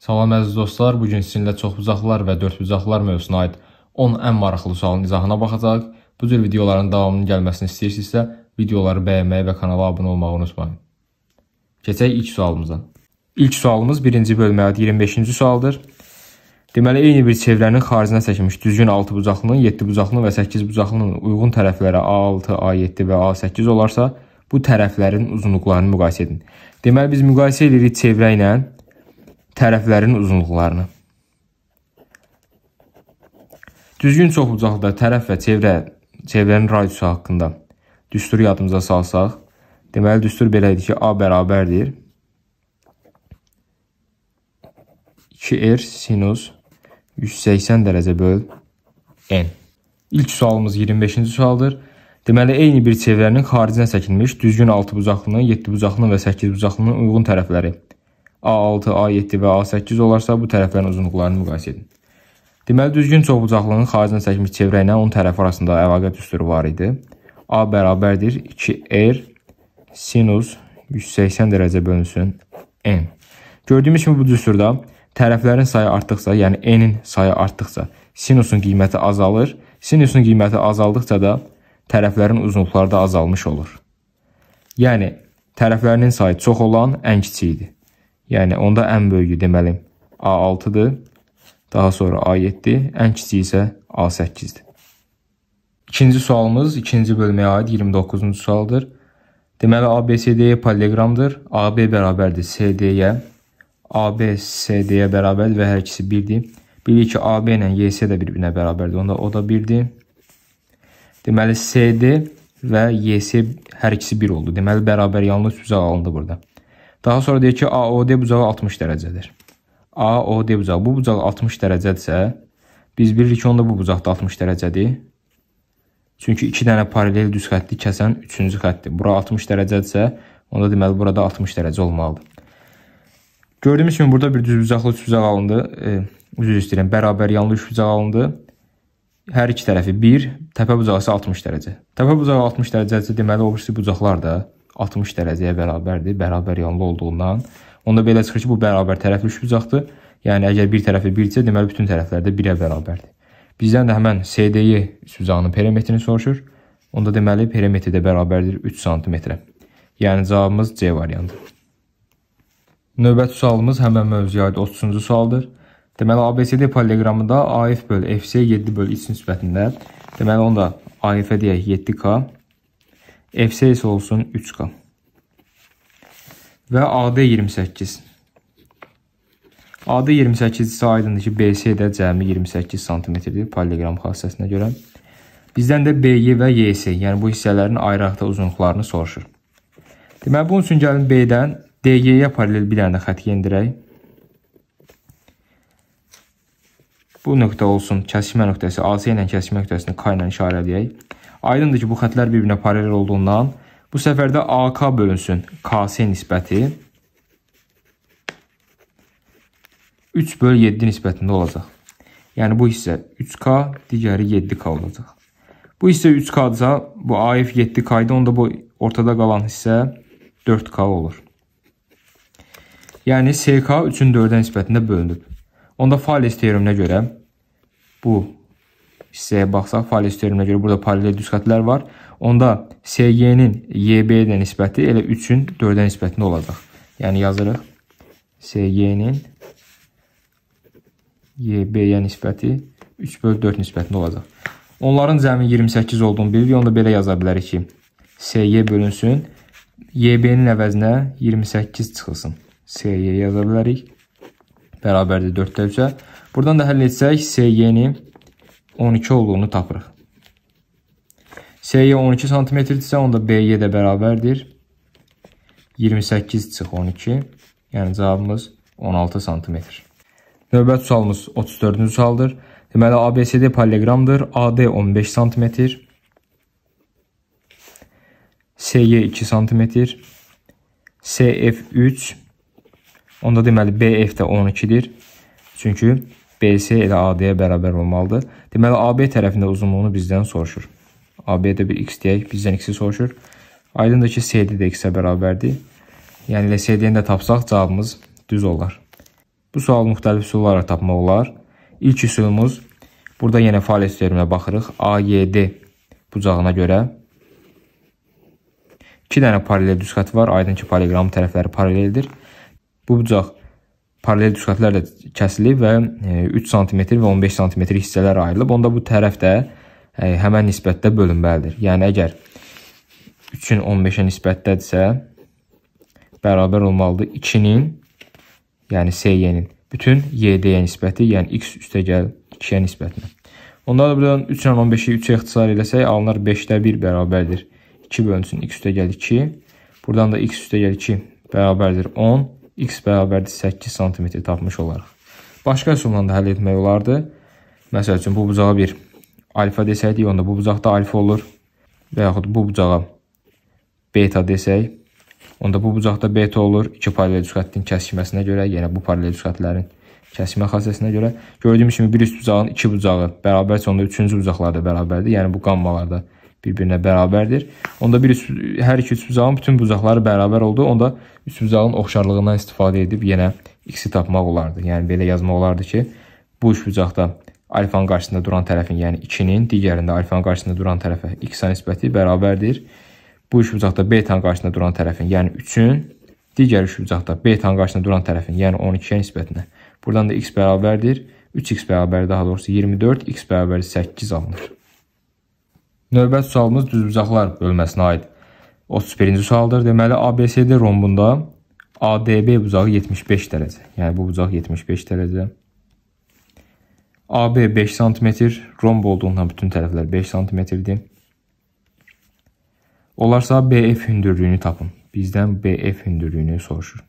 Salam əziz dostlar, bu gün sizinlə çoxbucaqlar və dördbucaqlar mövzusuna aid 10 ən maraqlı sualın izahına baxacağıq. Bu cür videoların davamının gəlməsini istəyirsinizsə, videoları bəyənməyi və kanala abunə olmağı unutmayın. Keçək ilk sualımıza. İlk sualımız 1-ci bölməyə 25-ci sualdır. Deməli, eyni bir çevrənin xaricinə çəkilmiş düzgün 6 bucaqlının, 7 bucaqlının və 8 bucaqlının uyğun tərəflərə A6, A7 və A8 olarsa, bu tərəflərin uzunluqlarını müqayisə edin. Deməli, biz müqayisə edirik çevrə ilə tərəflərin uzunluqlarını. Düzgün çoxbucaqda tərəf və çevrə, çevrənin radiusu haqqında düsturu yadımıza salsaq, deməli düstur belə idi ki, A bərabərdir 2R er sinus 180 dərəcə böl N. İlk sualımız 25-ci sualdır. Deməli, eyni bir çevrənin xaricinə çəkilmiş düzgün 6 bucaqlının, 7 bucaqlının və 8 bucaqlının uyğun tərəfləri A6, A7 və A8 olarsa, bu tərəflərin uzunluqlarını müqayisə edin. Deməli, düzgün çoxbucaqlının xaricdən çəkmiş çevrə ilə onun tərəfi arasında əlaqə düsturu var idi. A bərabərdir 2R sinus 180 dərəcə bölünsün n. Gördüyümüz kimi bu düsturda tərəflərin sayı artdıqca, yəni n-in sayı artdıqca sinusun qiyməti azalır. Sinusun qiyməti azaldıqca da tərəflərin uzunluqları da azalmış olur. Yəni tərəflərinin sayı çox olan ən kiçiyidir. Yəni onda ən böyüyü deməli A6-dır. Daha sonra A7, ən kiçiyi isə A8-dir. İkinci sualımız ikinci bölməyə aid 29-cu sualdır. Deməli ABCD-yə e poliqramdır. AB bərabərdir CD-yə. E, AB CD-yə e bərabərdir və hər ikisi 1-dir. Bilirik ki AB ilə YS də bir-birinə bərabərdir. Onda o da 1-dir. Deməli CD və YS hər ikisi 1 oldu. Deməli bərabər yanlış üzə alındı burada. Daha sonra deyir ki, AOD bucağı 60 dərəcədir. AOD bucağı, bu bucaq 60 dərəcədirsə, biz bilirik ki, onda bu bucaq da 60 dərəcədir. Çünki 2 dənə paralel düz xətti kəsən 3-cü xəttdir. Bura 60 dərəcədirsə, onda deməli burada 60 dərəcə olmalıdır. Gördüyümüz kimi burada bir düz bucaqlı üç bucaq alındı. E, üzr istəyirəm, bərabər yanlı üç bucaq alındı. Hər iki tərəfi 1, təpə bucağı isə 60 dərəcə. Təpə bucağı 60 dərəcədirsə, deməli o birisi bucaqlar da 60 dərəcəyə bərabərdir, bərabər yanlı olduğundan. Onda belə çıxır ki, bu bərabər tərəfli şübcaqdır. Yəni əgər bir tərəfi 1-dirsə, deməli bütün tərəflər də 1-ə bərabərdir. Bizdən də həmən CD-yi şübcanın e perimetrini soruşur. Onda deməli perimetri də bərabərdir 3 sm-ə. Yəni cavabımız C variantıdır. Növbəti sualımız həmən mövzuya aid 30-cu sualdır. Deməli ABCD poliqramında AF böl FC 7 böl 3 nisbətində. Deməli onda AF-ə deyək 7K FS olsun 3K. Və AD28. AD28 isə aydındır ki, BC-də cəmi 28 sm-dir poliqram xassəsinə görə. Bizdən də BY və YS, yəni bu hissələrin ayrı-ayrı uzunluqlarını soruşur. Deməli, bunun üçün gəlin B-dən DY-yə paralel bir dənə xətt yendirək. Bu nöqtə olsun, kəsişmə nöqtəsi, AC ilə kəsişmə nöqtəsini K ilə işarələyək. Aydındır ki, bu xətlər bir-birinə paralel olduğundan bu səfər də AK bölünsün KS nisbəti 3 böl 7 nisbətində olacaq. Yəni bu hissə 3K, digəri 7K olacaq. Bu hissə 3K-dsa, bu AF 7K-də, onda bu ortada qalan hissə 4K olur. Yəni SK 3-ün 4-ə nisbətində bölünüb. Onda Fales teoreminə görə bu hissəyə baxsaq, poliesterolinə görə burada paralel düz xətlər var. Onda SG-nin YB-yə nisbəti elə 3-ün 4-ə nisbətində olacaq. Yəni yazırıq SG-nin YB-yə nisbəti 3/4 nisbətində olacaq. Onların cəmi 28 olduğunu bilirik. Onda belə yaza bilərik ki, SY bölünsün YB-nin əvəzinə 28 çıxılsın. SY yaza bilərik. Bərabərdir 4-də 3-ə. Buradan da həll etsək, SY-ni 12 olduğunu tapırıq. S-yə 12 cm-dirsə, onda B-yə də bərabərdir. 28 çıx 12. Yəni cavabımız 16 cm. Növbət sualımız 34-cü sualdır. Deməli ABCD poliqramdır. AD 15 cm. SY 2 cm. SF 3. Onda deməli BF də 12-dir. Çünki BC elə AD-yə bərabər olmalıdır. Deməli, AB tərəfində uzunluğunu bizdən soruşur. AB-də bir x deyək, bizdən x-i soruşur. Aydındır ki, CD də x-ə bərabərdir. Yəni, elə CD-ni də tapsaq, cavabımız düz olar. Bu sualı müxtəlif üsullarla tapmaq olar. İlk üsulumuz, burada yenə fəaliyyət üzərinə baxırıq. AYD bucağına görə 2 dənə paralel düz xətt var. Aydın ki, poliqramın tərəfləri paraleldir. Bu bucaq paralel düzxətlərlə kəsilib və 3 e, sm və 15 sm hissələr ayrılıb. Onda bu tərəf də e, həmən nisbətdə bölünməlidir. Yəni əgər 3-ün 15-ə nisbətdədirsə, bərabər olmalıdır 2-nin, yəni SY-nin bütün YD-yə nisbəti, yəni x üstəgəl 2-yə nisbətinə. Onda da buradan 3 ilə 15-i 3-ə ixtisar eləsək, alınar 5-də 1 bərabərdir. 2 bölünsün x üstəgəl 2. Buradan da x üstəgəl 2 bərabərdir 10 x bərabərdir 8 sm tapmış olarıq. Başqa üsulla da həll etmək olardı. Məsəl üçün bu bucağa bir alfa desəkdik, onda bu bucaqda alfa olur. Və yaxud bu bucağa beta desək, onda bu bucaqda beta olur. İki paralel cüxətlərin kəsikməsinə görə, yəni bu paralel cüxətlərin kəsimə xassəsinə görə gördüyümüz kimi bir üst bucağın iki bucağı bərabərsə, onda üçüncü bucaqlar da bərabərdir. Yəni bu qammalarda bərabərdir bir-birinə bərabərdir. Onda bir üst, hər iki üçbucağın bütün bucaqları bərabər oldu. Onda üçbucağın oxşarlığından istifadə edib yenə x-i tapmaq olardı. Yəni belə yazmaq olardı ki, bu üçbucaqda alfanın qarşısında duran tərəfin, yəni 2-nin, digərində alfanın qarşısında duran tərəfə x-a nisbəti bərabərdir. Bu üçbucaqda betanın qarşısında duran tərəfin, yəni 3-ün, digər üçbucaqda betanın qarşısında duran tərəfin, yəni 12-yə nisbətinə. Buradan da x bərabərdir. 3x bərabər daha doğrusu 24, x bərabər 8 alınır. Növbət sualımız düzbucaqlar bölməsinə aid. 31-ci sualdır. Deməli, ABCD rombunda ADB bucağı 75 dərəcə. Yəni, bu bucaq 75 dərəcə. AB 5 sm, romb olduğundan bütün tərəflər 5 sm-dir. Olarsa, BF hündürlüyünü tapın. Bizdən BF hündürlüyünü soruşur.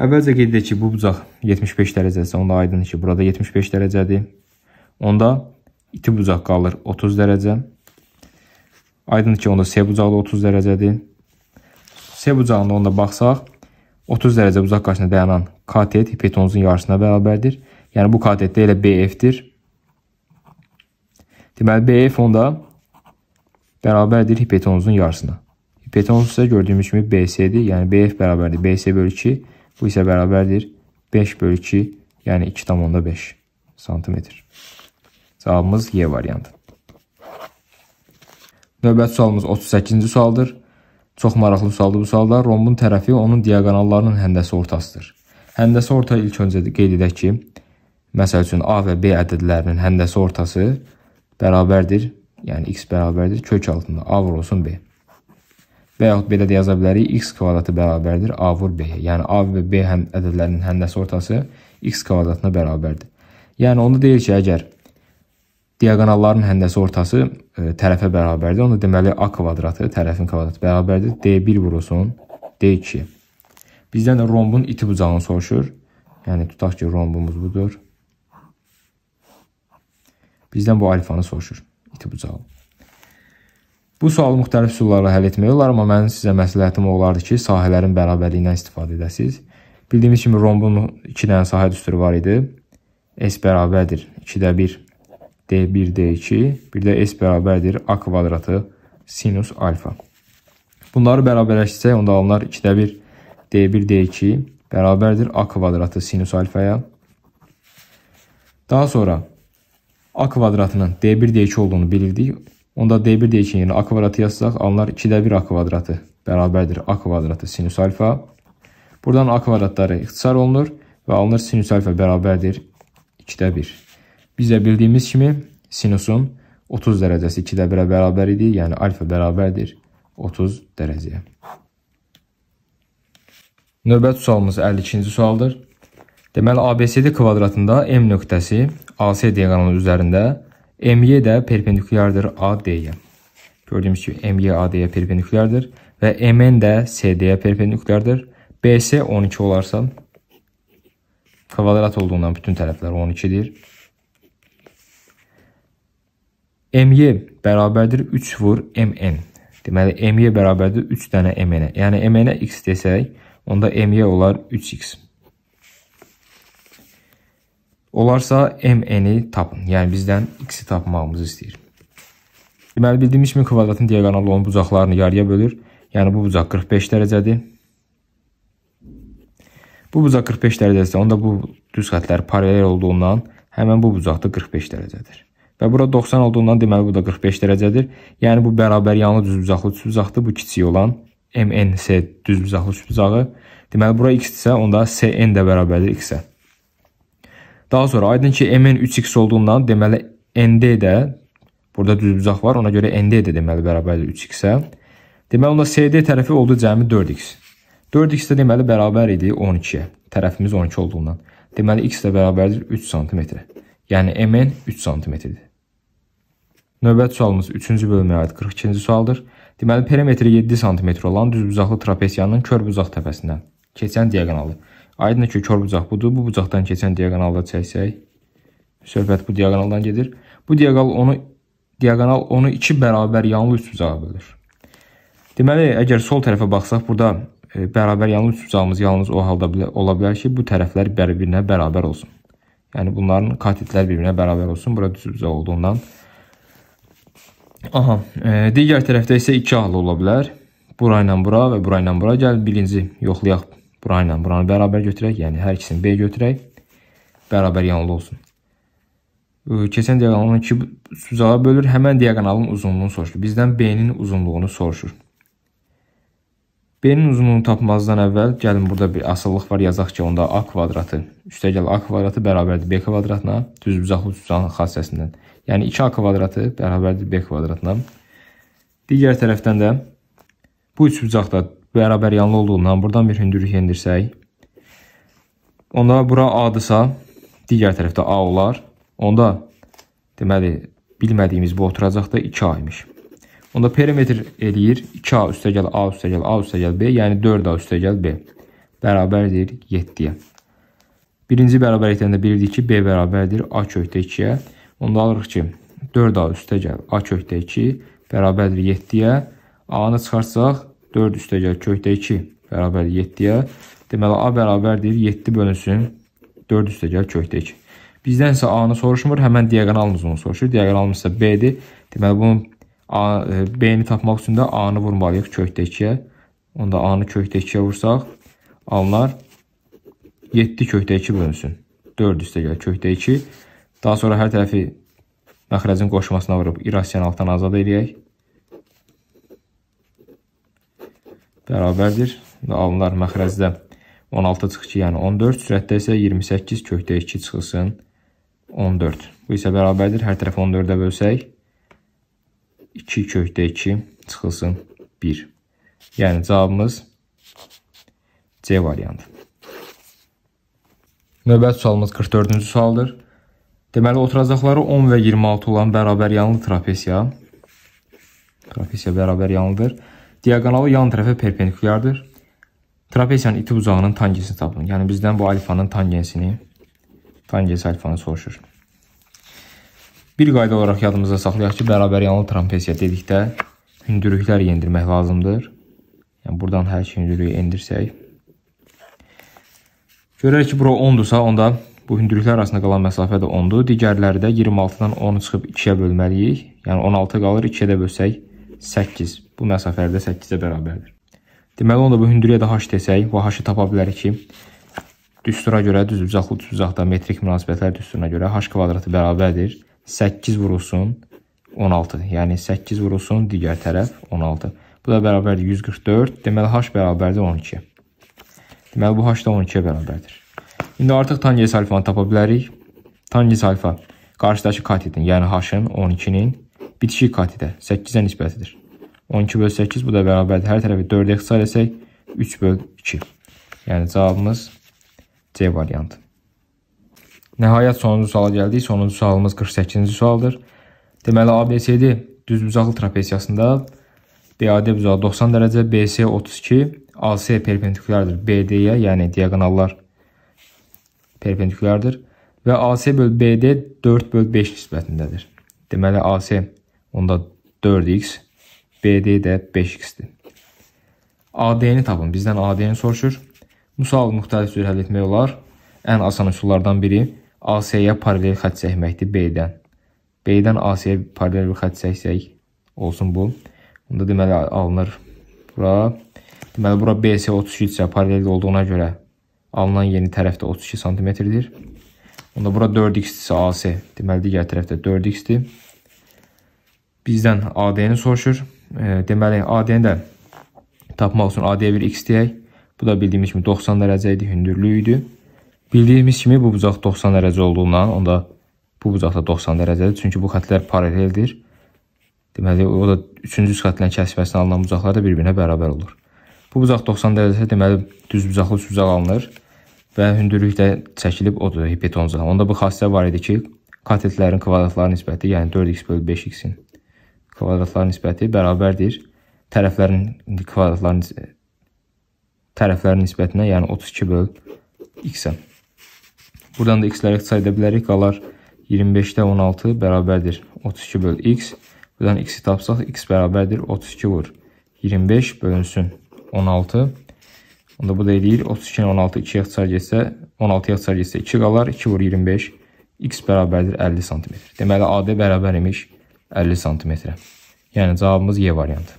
Əvvəlcə qeyd edək ki, bu bucaq 75 dərəcəsi, onda aydındır ki, burada 75 dərəcədir. Onda İti bucaq qalır 30 dərəcə. Aydın ki, onda C bucaqlı 30 dərəcədir. C bucağında onda baxsaq, 30 dərəcə bucaq qarşısına dayanan katet hipotenuzun yarısına bərabərdir. Yəni bu katet də elə BF-dir. Deməli BF onda bərabərdir hipotenuzun yarısına. Hipotenuz isə gördüyümüz kimi BC-dir. Yəni BF bərabərdir BC bölü 2. Bu isə bərabərdir 5 bölü 2, yəni 2,5 santimetr. Cavabımız Y variantı. Növbəti sualımız 38-ci sualdır. Çox maraqlı sualdır bu suallar. Rombun tərəfi onun diaqonallarının həndəsi ortasıdır. Həndəsi orta ilk öncə qeyd edək ki, məsəl üçün A və B ədədlərinin həndəsi ortası bərabərdir. Yəni x bərabərdir kök altında A vurulsun B. Və yaxud belə də yaza bilərik x kvadratı bərabərdir A vur B-yə. Yəni A və B həm ədədlərinin həndəsi ortası x kvadratına bərabərdir. Yəni onda deyir ki, əgər Diaqonalların həndəsi ortası ə, e, tərəfə bərabərdir. Onda deməli A kvadratı tərəfin kvadratı bərabərdir D1 vurulsun D2. Bizdən də rombun iti bucağını soruşur. Yəni tutaq ki, rombumuz budur. Bizdən bu alfanı soruşur, iti bucağı. Bu sualı müxtəlif üsullarla həll etmək olar, amma mənim sizə məsləhətim olardı ki, sahələrin bərabərliyindən istifadə edəsiniz. Bildiyimiz kimi rombun 2 dənə sahə düsturu var idi. S bərabərdir 2-də 1 D1, D2, bir də S bərabərdir A kvadratı sinus alfa. Bunları bərabərləşsək, onda alınar 2-də 1 D1, D2 bərabərdir A kvadratı sinus alfaya. Daha sonra A kvadratının D1, D2 olduğunu bilirdik. Onda D1, D2 yerinə A kvadratı yazsaq, alınar 2-də 1 A kvadratı bərabərdir A kvadratı sinus alfa. Buradan A kvadratları ixtisar olunur və alınır sinus alfa bərabərdir 2-də 1. Biz də bildiyimiz kimi sinusun 30 dərəcəsi 2-də 1-ə bərabər idi, yəni alfa bərabərdir 30 dərəcəyə. Növbəti sualımız 52-ci sualdır. Deməli, ABCD kvadratında M nöqtəsi AC diaqonal üzərində MY də perpendikulyardır AD-yə. Gördüyümüz kimi MY AD-yə perpendikulyardır və MN də CD-yə perpendikulyardır. BC 12 olarsa kvadrat olduğundan bütün tərəflər 12-dir. MY bərabərdir 3 vur MN. Deməli, MY bərabərdir 3 dənə MN-ə. Yəni, MN-ə x desək, onda MY olar 3x. Olarsa, MN-i tapın. Yəni, bizdən x-i tapmağımızı istəyir. Deməli, bildiyimiz kimi kvadratın diagonalı onun bucaqlarını yarıya bölür. Yəni, bu bucaq 45 dərəcədir. Bu bucaq 45 dərəcədir, onda bu düz xətlər paralel olduğundan həmən bu bucaq da 45 dərəcədir. Və bura 90 olduğundan deməli bu da 45 dərəcədir. Yəni bu bərabər yanlı düzbucaqlı üçbucaqdır, bu kiçik olan MNC düzbucaqlı üçbucağı. Deməli bura x-dirsə, onda SN də bərabərdir x-ə. Daha sonra aydın ki MN 3x olduğundan deməli ND də burada düzbucaq var, ona görə ND də deməli bərabərdir 3x-ə. Deməli onda SD tərəfi oldu cəmi 4x. 4x də deməli bərabər idi 12-yə. Tərəfimiz 12 olduğundan. Deməli x də bərabərdir 3 sm. Yəni MN 3 sm-dir. Növbəti sualımız 3-cü bölməyə aid 42-ci sualdır. Deməli, perimetri 7 sm olan düzbucaqlı trapeziyanın körbucaq təpəsindən keçən diaqonalı. Aydındır ki, körbucaq budur. Bu bucaqdan keçən diaqonalda çəksək, söhbət bu diaqonaldan gedir. Bu diaqonal onu diaqonal onu 2 bərabər yanlı üçbucağa bölür. Deməli, əgər sol tərəfə baxsaq, burada e, bərabər yanlı üçbucağımız yalnız o halda bilə, ola bilər ki, bu tərəflər bir-birinə bərabər olsun. Yəni bunların katitlər bir-birinə bərabər olsun. Bura düzbucaq olduğundan Aha, e, digər tərəfdə isə 2 hal ola bilər. Bura ilə bura və bura ilə bura gəl. Birinci yoxlayaq. Bura ilə buranı bərabər götürək. Yəni hər ikisini B götürək. Bərabər yanlı olsun. E, keçən diaqonalın 2 uzağa bölür. Həmən diaqonalın uzunluğunu soruşur. Bizdən B-nin uzunluğunu soruşur. B-nin uzunluğunu tapmazdan əvvəl gəlin burada bir asıllıq var yazaq ki, onda A kvadratı üstəgəl A kvadratı bərabərdir B kvadratına düzbucaqlı cüzdanın xassəsindən. Yəni 2A kvadratı bərabərdir B kvadratına. Digər tərəfdən də bu üçbucaq da bərabər yanlı olduğundan buradan bir hündürlük endirsək, onda bura A-dırsa, digər tərəfdə A olar. Onda deməli bilmədiyimiz bu oturacaq da 2A imiş. Onda perimetr eləyir 2A üstəgəl A üstəgəl A üstəgəl B, yəni 4A üstəgəl B bərabərdir 7-yə. Birinci bərabərlikdən də bilirdik ki, B bərabərdir A kökdə 2-yə. Onda alırıq ki, 4A üstəgəl A kökdə 2 bərabərdir 7-yə. A-nı çıxarsaq, 4 üstəgəl kökdə 2 bərabərdir 7-yə. Deməli, A bərabərdir 7 bölünsün 4 üstəgəl kökdə 2. Bizdənsə A-nı soruşmur, həmən diagonalımız onu soruşur. Diagonalımız isə B-dir. Deməli, bunun A, e, B-ni tapmaq üçün də A-nı vurmalıyıq kökdə 2-yə. Onda A-nı kökdə 2-yə vursaq, alınar 7 kökdə 2 bölünsün. 4 üstə gəlir kökdə 2. Daha sonra hər tərəfi məxrəcin qoşmasına vurub irasiyanı altdan azad eləyək. Bərabərdir. Alınar məxrəcdə 16 çıxı, yəni 14. Sürətdə isə 28 kökdə 2 çıxılsın 14. Bu isə bərabərdir. Hər tərəfi 14-ə bölsək. 2 kökdə 2 çıxılsın 1. Yəni cavabımız C variantı. Növbəti sualımız 44-cü sualdır. Deməli, oturacaqları 10 və 26 olan bərabər yanlı trapesiya. Trapesiya bərabər yanlıdır. Diagonalı yan tərəfə perpendikulyardır. Trapesiyanın iti uzağının tangesini tapın. Yəni, bizdən bu alfanın tangensini, tangens alfanı soruşur. Bir qayda olaraq yadımızda saxlayaq ki, bərabər yanlı trampesiya dedikdə hündürlüklər yendirmək lazımdır. Yəni buradan hər şey hündürlüyü endirsək. Görək ki, bura 10-dursa, onda bu hündürlüklər arasında qalan məsafə də 10-dur. Digərləri də 26-dan 10 çıxıb 2-yə bölməliyik. Yəni 16 qalır, 2-yə də bölsək 8. Bu məsafələrdə 8-ə bərabərdir. Deməli, onda bu hündürlüyə də h desək və h-ı tapa bilərik ki, düstura görə düz uzaqlı düz uzaqda metrik münasibətlər düsturuna görə h kvadratı bərabərdir 8 vurulsun 16. Yəni 8 vurulsun digər tərəf 16. Bu da bərabərdir 144. Deməli h bərabərdir 12. Deməli bu h da 12-yə bərabərdir. İndi artıq tangens alfanı tapa bilərik. Tangens alfa qarşıdakı katetin, yəni h-ın 12-nin bitişik katetə 8-ə nisbətidir. 12 böl 8 bu da bərabərdir. Hər tərəfi 4-ə ixtisar etsək 3 böl 2. Yəni cavabımız C variantı. Nəhayət sonuncu suala gəldik. Sonuncu sualımız 48-ci sualdır. Deməli ABCD düzbucaqlı trapesiyasında BAD bucağı 90 dərəcə, BC 32, AC perpendikulyardır BD-yə, e, yəni diaqonallar perpendikulyardır və AC böl BD 4 böl 5 nisbətindədir. Deməli AC onda 4x, BD də 5x-dir. AD-ni tapın. Bizdən AD-ni soruşur. Bu sualı müxtəlif cür həll etmək olar. Ən asan üsullardan biri AS-yə paralel xətt çəkməkdir B-dən. B-dən AS-yə paralel bir xətt çəksək olsun bu. Onda deməli alınır bura. Deməli bura BC 32 isə paralel olduğuna görə alınan yeni tərəfdə 32 sm-dir. Onda bura 4x-dirsə AC, deməli digər tərəfdə 4x-dir. Bizdən AD-ni soruşur. E, deməli AD-ni də tapmaq üçün AD-yə bir x deyək. Bu da bildiyimiz kimi 90 dərəcə idi, hündürlük idi. Bildiyimiz kimi bu bucaq 90 dərəcə olduğundan onda bu bucaq da 90 dərəcədir. Çünki bu xətlər paraleldir. Deməli o da 3-cü xətlərin kəsməsindən alınan bucaqlar da bir-birinə bərabər olur. Bu bucaq 90 dərəcədə deməli düz bucaqlı üç bucaq alınır və hündürlükdə çəkilib odur hipotenuzdan. Onda bu xassə var idi ki, katetlərin kvadratları nisbəti, yəni 4x/5x-in kvadratları nisbəti bərabərdir tərəflərin kvadratları tərəflərin nisbətinə, yəni 32 böl x-ə. Buradan da x-ləri ixtisar edə bilərik. Qalar 25-də 16 bərabərdir 32 böl x. Buradan x-i tapsaq, x bərabərdir 32 vur. 25 bölünsün 16. Onda bu da eləyir 32 ilə 16 2-yə ixtisar getsə, 16-ya ixtisar getsə 2 qalar. 2 vur 25. x bərabərdir 50 sm. Deməli AD bərabər imiş 50 sm. Yəni cavabımız Y variantı.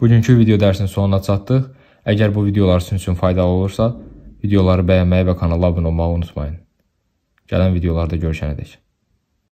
Bugünkü video dərsinin sonuna çatdıq. Əgər bu videolar sizin üçün faydalı olursa, Videoları bəyənməyi və kanala abunə olmağı unutmayın. Gələn videolarda görüşənədək.